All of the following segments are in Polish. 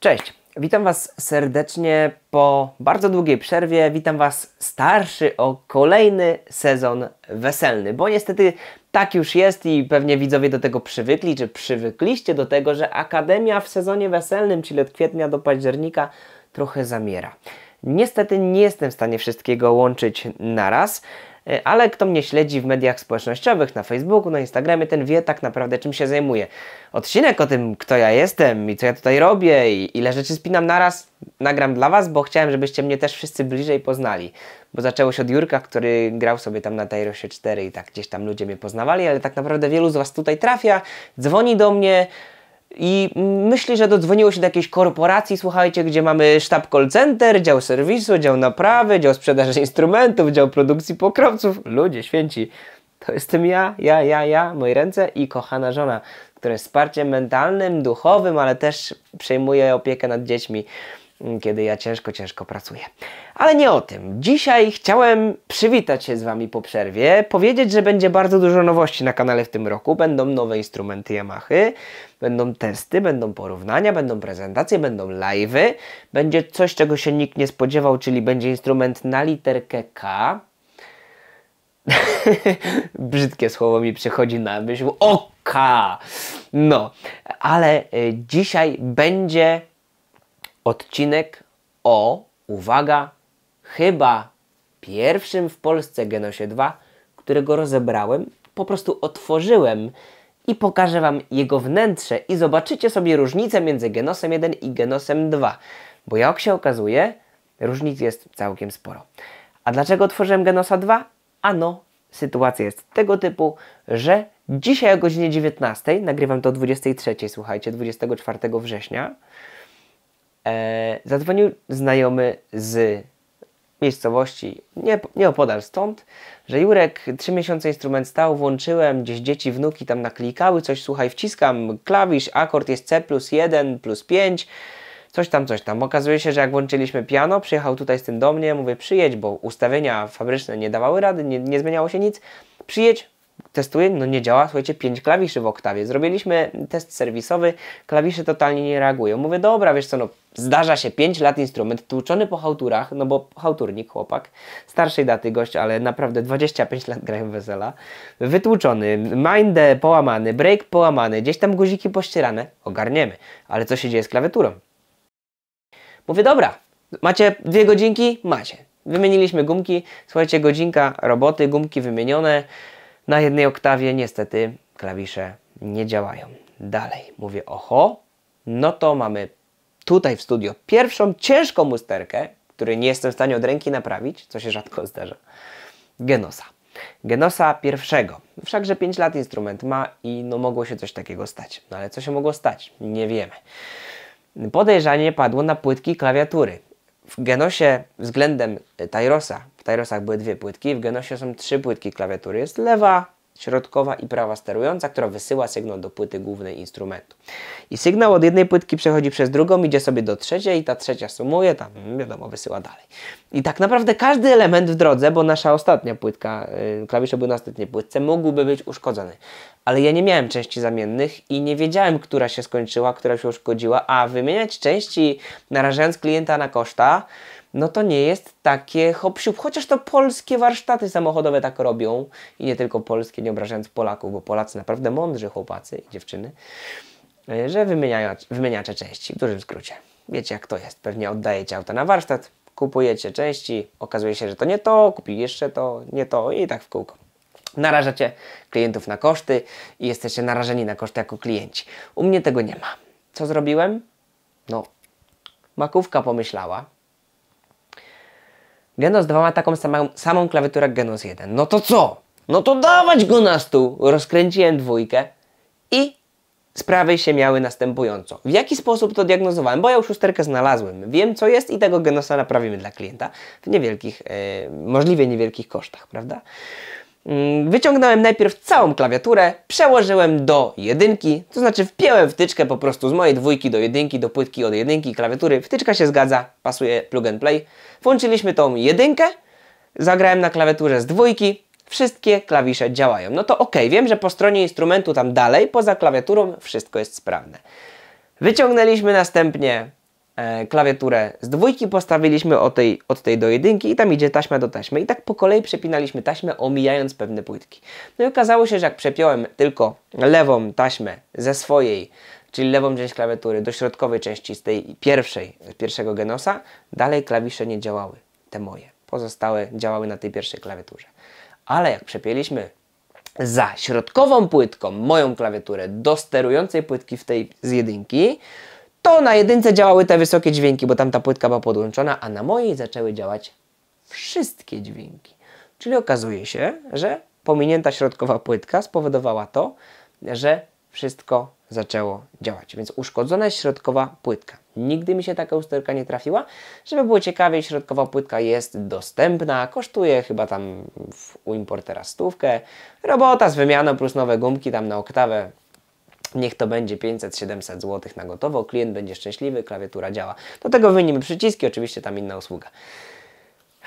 Cześć, witam Was serdecznie po bardzo długiej przerwie. Witam Was starszy o kolejny sezon weselny, bo niestety tak już jest i pewnie widzowie do tego przywykli, czy przywykliście do tego, że Akademia w sezonie weselnym, czyli od kwietnia do października, trochę zamiera. Niestety nie jestem w stanie wszystkiego łączyć na raz. E, ale kto mnie śledzi w mediach społecznościowych, na Facebooku, na Instagramie, ten wie tak naprawdę czym się zajmuję. Odcinek o tym, kto ja jestem i co ja tutaj robię i ile rzeczy spinam naraz, nagram dla Was, bo chciałem, żebyście mnie też wszyscy bliżej poznali. Bo zaczęło się od Jurka, który grał sobie tam na Tyrosie 4 i tak gdzieś tam ludzie mnie poznawali, ale tak naprawdę wielu z Was tutaj trafia, dzwoni do mnie, i myśli, że dodzwoniło się do jakiejś korporacji, słuchajcie, gdzie mamy sztab call center, dział serwisu, dział naprawy, dział sprzedaży instrumentów, dział produkcji pokrowców. Ludzie święci. To jestem ja, ja, ja, ja, moje ręce i kochana żona, która jest wsparciem mentalnym, duchowym, ale też przejmuje opiekę nad dziećmi kiedy ja ciężko, ciężko pracuję. Ale nie o tym. Dzisiaj chciałem przywitać się z Wami po przerwie, powiedzieć, że będzie bardzo dużo nowości na kanale w tym roku. Będą nowe instrumenty Yamaha, będą testy, będą porównania, będą prezentacje, będą live'y. Będzie coś, czego się nikt nie spodziewał, czyli będzie instrument na literkę K. Brzydkie słowo mi przychodzi na myśl. Oka! No, ale y, dzisiaj będzie Odcinek o, uwaga, chyba pierwszym w Polsce Genosie 2, którego rozebrałem, po prostu otworzyłem i pokażę Wam jego wnętrze i zobaczycie sobie różnicę między Genosem 1 i Genosem 2, bo jak się okazuje, różnic jest całkiem sporo. A dlaczego otworzyłem Genosa 2? Ano, sytuacja jest tego typu, że dzisiaj o godzinie 19, nagrywam to o 23, słuchajcie, 24 września, E, zadzwonił znajomy z miejscowości, nie, nie opodal stąd, że Jurek trzy miesiące instrument stał, włączyłem, gdzieś dzieci, wnuki tam naklikały, coś słuchaj, wciskam klawisz, akord jest C plus 1 plus 5, coś tam, coś tam. Okazuje się, że jak włączyliśmy piano, przyjechał tutaj z tym do mnie, mówię przyjedź, bo ustawienia fabryczne nie dawały rady, nie, nie zmieniało się nic, przyjedź, testuję, no nie działa, słuchajcie, 5 klawiszy w oktawie. Zrobiliśmy test serwisowy, klawisze totalnie nie reagują. Mówię, dobra, wiesz co, no zdarza się, 5 lat instrument, tłuczony po hałturach, no bo hałturnik, chłopak, starszej daty gość, ale naprawdę 25 lat grają wesela, wytłuczony, mind połamany, break połamany, gdzieś tam guziki pościerane, ogarniemy. Ale co się dzieje z klawiaturą? Mówię, dobra, macie dwie godzinki? Macie. Wymieniliśmy gumki, słuchajcie, godzinka roboty, gumki wymienione, na jednej oktawie niestety klawisze nie działają. Dalej mówię oho, no to mamy tutaj w studio pierwszą ciężką musterkę, której nie jestem w stanie od ręki naprawić, co się rzadko zdarza. Genosa. Genosa pierwszego. Wszakże 5 lat instrument ma i no mogło się coś takiego stać. No ale co się mogło stać? Nie wiemy. Podejrzanie padło na płytki klawiatury w Genosie względem y, Tyrosa, w Tyrosach były dwie płytki, w Genosie są trzy płytki klawiatury. Jest lewa, środkowa i prawa sterująca, która wysyła sygnał do płyty głównej instrumentu. I sygnał od jednej płytki przechodzi przez drugą, idzie sobie do trzeciej i ta trzecia sumuje, tam mm, wiadomo, wysyła dalej. I tak naprawdę każdy element w drodze, bo nasza ostatnia płytka, y, klawisze były na ostatniej płytce, mógłby być uszkodzony ale ja nie miałem części zamiennych i nie wiedziałem, która się skończyła, która się uszkodziła, a wymieniać części, narażając klienta na koszta, no to nie jest takie hopsiub. Chociaż to polskie warsztaty samochodowe tak robią i nie tylko polskie, nie obrażając Polaków, bo Polacy naprawdę mądrzy chłopacy i dziewczyny, e, że wymieniają, wymieniacie części, w dużym skrócie. Wiecie jak to jest, pewnie oddajecie auto na warsztat, kupujecie części, okazuje się, że to nie to, kupi jeszcze to, nie to i tak w kółko narażacie klientów na koszty i jesteście narażeni na koszty jako klienci. U mnie tego nie ma. Co zrobiłem? No, makówka pomyślała. Genos 2 ma taką samą, samą klawiaturę jak Genos 1. No to co? No to dawać go na stół! Rozkręciłem dwójkę i sprawy się miały następująco. W jaki sposób to diagnozowałem? Bo ja już szósterkę znalazłem. Wiem, co jest i tego genosa naprawimy dla klienta w niewielkich, yy, możliwie niewielkich kosztach, prawda? Mm, wyciągnąłem najpierw całą klawiaturę, przełożyłem do jedynki, to znaczy wpiąłem wtyczkę po prostu z mojej dwójki do jedynki, do płytki od jedynki klawiatury. Wtyczka się zgadza, pasuje plug and play. Włączyliśmy tą jedynkę, zagrałem na klawiaturze z dwójki, wszystkie klawisze działają. No to ok, wiem, że po stronie instrumentu tam dalej, poza klawiaturą, wszystko jest sprawne. Wyciągnęliśmy następnie E, klawiaturę z dwójki, postawiliśmy od tej, od tej do jedynki i tam idzie taśma do taśmy. I tak po kolei przepinaliśmy taśmę, omijając pewne płytki. No i okazało się, że jak przepiąłem tylko lewą taśmę ze swojej, czyli lewą część klawiatury do środkowej części z tej pierwszej, z pierwszego genosa, dalej klawisze nie działały, te moje. Pozostałe działały na tej pierwszej klawiaturze. Ale jak przepięliśmy za środkową płytką moją klawiaturę do sterującej płytki w tej z jedynki, to na jedynce działały te wysokie dźwięki, bo tam ta płytka była podłączona, a na mojej zaczęły działać wszystkie dźwięki. Czyli okazuje się, że pominięta środkowa płytka spowodowała to, że wszystko zaczęło działać. Więc uszkodzona jest środkowa płytka. Nigdy mi się taka usterka nie trafiła. Żeby było ciekawiej, środkowa płytka jest dostępna, kosztuje chyba tam u importera stówkę. Robota z wymianą plus nowe gumki tam na oktawę Niech to będzie 500-700 zł na gotowo, klient będzie szczęśliwy, klawiatura działa. Do tego wyjmiemy przyciski, oczywiście tam inna usługa.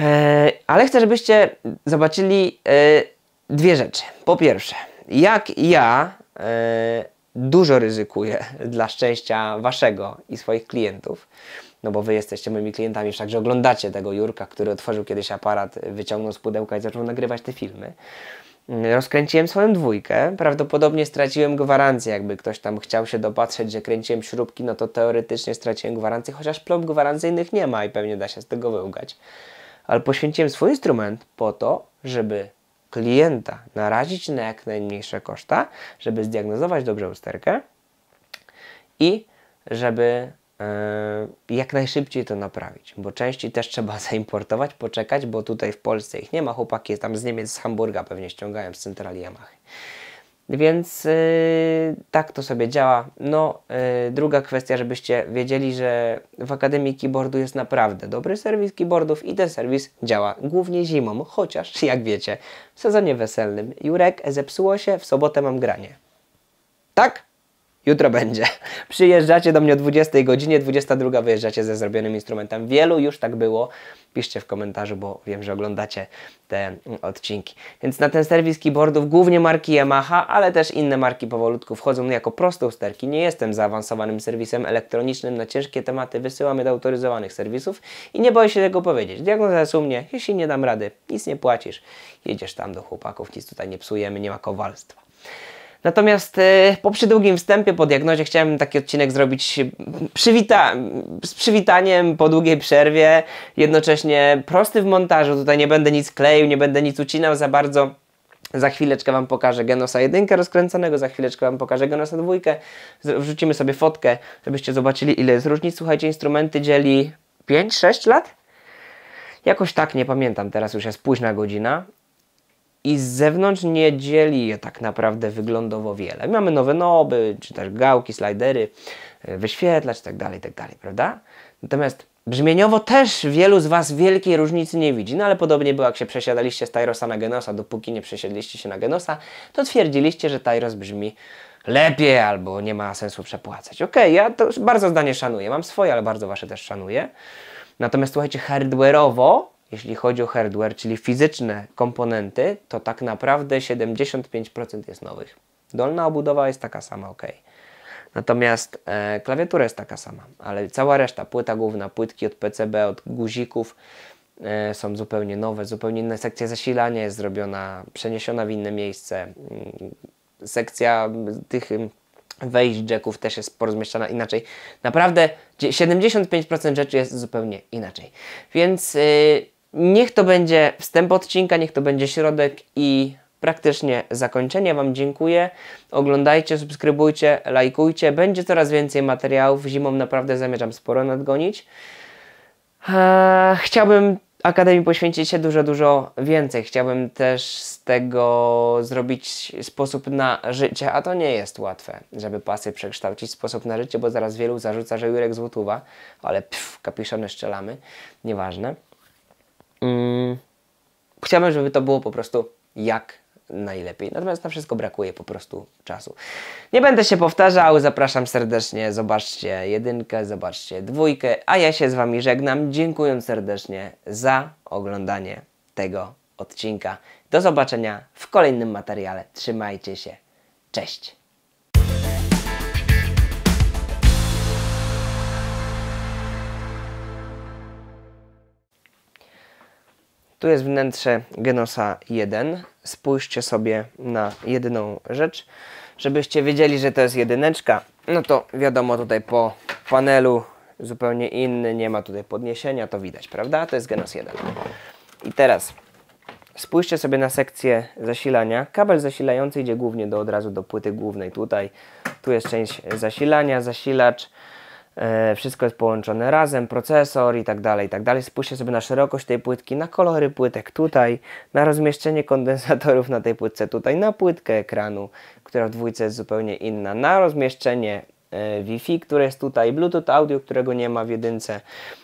E, ale chcę, żebyście zobaczyli e, dwie rzeczy. Po pierwsze, jak ja e, dużo ryzykuję dla szczęścia waszego i swoich klientów, no bo wy jesteście moimi klientami, wszakże oglądacie tego Jurka, który otworzył kiedyś aparat, wyciągnął z pudełka i zaczął nagrywać te filmy. Rozkręciłem swoją dwójkę, prawdopodobnie straciłem gwarancję, jakby ktoś tam chciał się dopatrzeć, że kręciłem śrubki, no to teoretycznie straciłem gwarancję, chociaż plomb gwarancyjnych nie ma i pewnie da się z tego wyłgać. Ale poświęciłem swój instrument po to, żeby klienta narazić na jak najmniejsze koszta, żeby zdiagnozować dobrze usterkę i żeby E, jak najszybciej to naprawić, bo części też trzeba zaimportować, poczekać, bo tutaj w Polsce ich nie ma, chłopaki tam z Niemiec, z Hamburga pewnie ściągają z centrali Yamaha. Więc yy, tak to sobie działa. No, yy, druga kwestia, żebyście wiedzieli, że w Akademii Keyboardu jest naprawdę dobry serwis keyboardów i ten serwis działa głównie zimą, chociaż jak wiecie, w sezonie weselnym. Jurek, zepsuło się, w sobotę mam granie. Tak? Jutro będzie. Przyjeżdżacie do mnie o 20 godzinie, 22 wyjeżdżacie ze zrobionym instrumentem. Wielu już tak było. Piszcie w komentarzu, bo wiem, że oglądacie te mm, odcinki. Więc na ten serwis keyboardów głównie marki Yamaha, ale też inne marki powolutku wchodzą no, jako proste usterki. Nie jestem zaawansowanym serwisem elektronicznym. Na ciężkie tematy wysyłamy do autoryzowanych serwisów i nie boję się tego powiedzieć. Diagnoza jest u mnie. Jeśli nie dam rady, nic nie płacisz. Jedziesz tam do chłopaków, nic tutaj nie psujemy, nie ma kowalstwa. Natomiast y, po przydługim wstępie po diagnozie chciałem taki odcinek zrobić y, przywita z przywitaniem po długiej przerwie, jednocześnie prosty w montażu, tutaj nie będę nic kleił, nie będę nic ucinał za bardzo. Za chwileczkę Wam pokażę Genosa 1 rozkręconego, za chwileczkę Wam pokażę Genosa 2. Wrzucimy sobie fotkę, żebyście zobaczyli ile jest różnic. Słuchajcie, instrumenty dzieli 5-6 lat? Jakoś tak, nie pamiętam, teraz już jest późna godzina i z zewnątrz nie dzieli je tak naprawdę wyglądowo wiele. Mamy nowe noby, czy też gałki, slidery, e, wyświetlacz itd., tak itd., tak prawda? Natomiast brzmieniowo też wielu z Was wielkiej różnicy nie widzi, no ale podobnie było jak się przesiadaliście z Tyrosa na Genosa, dopóki nie przesiedliście się na Genosa, to twierdziliście, że Tyros brzmi lepiej albo nie ma sensu przepłacać. Okej, okay, ja to bardzo zdanie szanuję, mam swoje, ale bardzo Wasze też szanuję. Natomiast słuchajcie, hardware'owo jeśli chodzi o hardware, czyli fizyczne komponenty, to tak naprawdę 75% jest nowych. Dolna obudowa jest taka sama, ok. Natomiast e, klawiatura jest taka sama, ale cała reszta, płyta główna, płytki od PCB, od guzików e, są zupełnie nowe, zupełnie inna sekcja zasilania jest zrobiona, przeniesiona w inne miejsce. Mm, sekcja mm, tych mm, wejść jacków też jest porozmieszczana inaczej. Naprawdę 75% rzeczy jest zupełnie inaczej. Więc... Yy, Niech to będzie wstęp odcinka, niech to będzie środek i praktycznie zakończenie. Wam dziękuję. Oglądajcie, subskrybujcie, lajkujcie. Będzie coraz więcej materiałów. Zimą naprawdę zamierzam sporo nadgonić. Eee, chciałbym Akademii poświęcić się dużo, dużo więcej. Chciałbym też z tego zrobić sposób na życie, a to nie jest łatwe, żeby pasy przekształcić w sposób na życie, bo zaraz wielu zarzuca, że Jurek Złotuwa, ale pff, kapiszony szczelamy, nieważne. Mm, chciałbym, żeby to było po prostu jak najlepiej. Natomiast na wszystko brakuje po prostu czasu. Nie będę się powtarzał, zapraszam serdecznie, zobaczcie jedynkę, zobaczcie dwójkę, a ja się z Wami żegnam, dziękując serdecznie za oglądanie tego odcinka. Do zobaczenia w kolejnym materiale. Trzymajcie się. Cześć! Tu jest wnętrze Genosa 1. Spójrzcie sobie na jedyną rzecz. Żebyście wiedzieli, że to jest jedyneczka, no to wiadomo tutaj po panelu zupełnie inny, nie ma tutaj podniesienia, to widać, prawda? To jest Genos 1. I teraz spójrzcie sobie na sekcję zasilania. Kabel zasilający idzie głównie do, od razu do płyty głównej tutaj. Tu jest część zasilania, zasilacz, E, wszystko jest połączone razem, procesor i tak dalej, i tak dalej. Spójrzcie sobie na szerokość tej płytki, na kolory płytek tutaj, na rozmieszczenie kondensatorów na tej płytce tutaj, na płytkę ekranu, która w dwójce jest zupełnie inna, na rozmieszczenie e, Wi-Fi, które jest tutaj, Bluetooth audio, którego nie ma w jedynce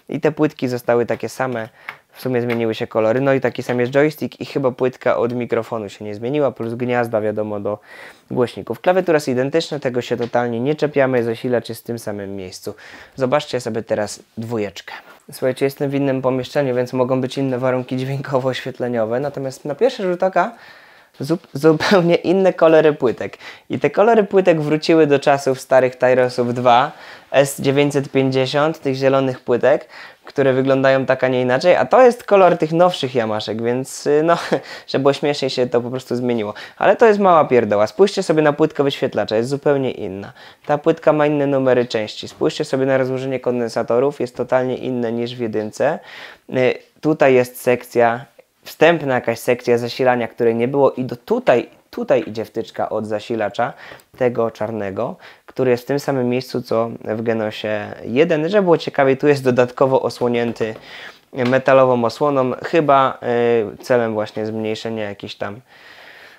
i te płytki zostały takie same w sumie zmieniły się kolory, no i taki sam jest joystick i chyba płytka od mikrofonu się nie zmieniła, plus gniazda wiadomo do głośników. Klawiatura jest identyczna, tego się totalnie nie czepiamy, zasilacz jest w tym samym miejscu. Zobaczcie sobie teraz dwójeczkę. Słuchajcie, jestem w innym pomieszczeniu, więc mogą być inne warunki dźwiękowo-oświetleniowe, natomiast na pierwszy rzut oka zupełnie inne kolory płytek. I te kolory płytek wróciły do czasów starych Tyrosów 2, S950, tych zielonych płytek, które wyglądają tak, a nie inaczej, a to jest kolor tych nowszych jamaszek, więc y, no, żeby było śmieszniej się to po prostu zmieniło. Ale to jest mała pierdoła. Spójrzcie sobie na płytkę wyświetlacza, jest zupełnie inna. Ta płytka ma inne numery części. Spójrzcie sobie na rozłożenie kondensatorów, jest totalnie inne niż w jedynce. Y, tutaj jest sekcja wstępna jakaś sekcja zasilania, której nie było i do tutaj Tutaj idzie wtyczka od zasilacza tego czarnego, który jest w tym samym miejscu co w Genosie 1. Żeby było ciekawie, tu jest dodatkowo osłonięty metalową osłoną, chyba y, celem właśnie zmniejszenia jakichś tam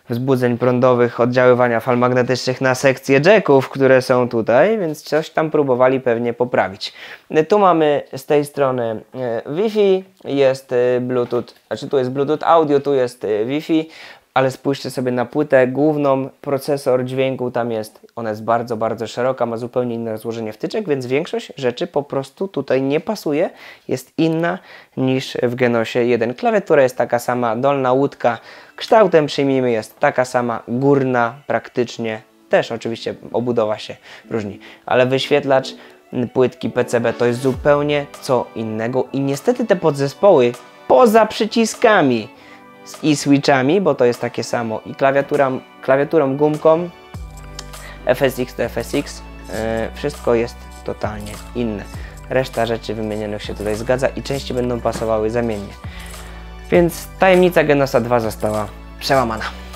wzbudzeń prądowych, oddziaływania fal magnetycznych na sekcje jacków, które są tutaj, więc coś tam próbowali pewnie poprawić. Y, tu mamy z tej strony y, Wi-Fi, jest Bluetooth, znaczy tu jest Bluetooth audio, tu jest Wi-Fi, ale spójrzcie sobie na płytę główną, procesor dźwięku tam jest, ona jest bardzo, bardzo szeroka, ma zupełnie inne rozłożenie wtyczek, więc większość rzeczy po prostu tutaj nie pasuje, jest inna niż w Genosie 1. Klawiatura jest taka sama, dolna łódka kształtem przyjmijmy jest taka sama, górna praktycznie też oczywiście obudowa się różni, ale wyświetlacz płytki PCB to jest zupełnie co innego i niestety te podzespoły poza przyciskami z e-switchami, bo to jest takie samo i klawiaturą, klawiaturą gumką FSX do FSX e, wszystko jest totalnie inne. Reszta rzeczy wymienionych się tutaj zgadza i części będą pasowały zamiennie. Więc tajemnica Genosa 2 została przełamana.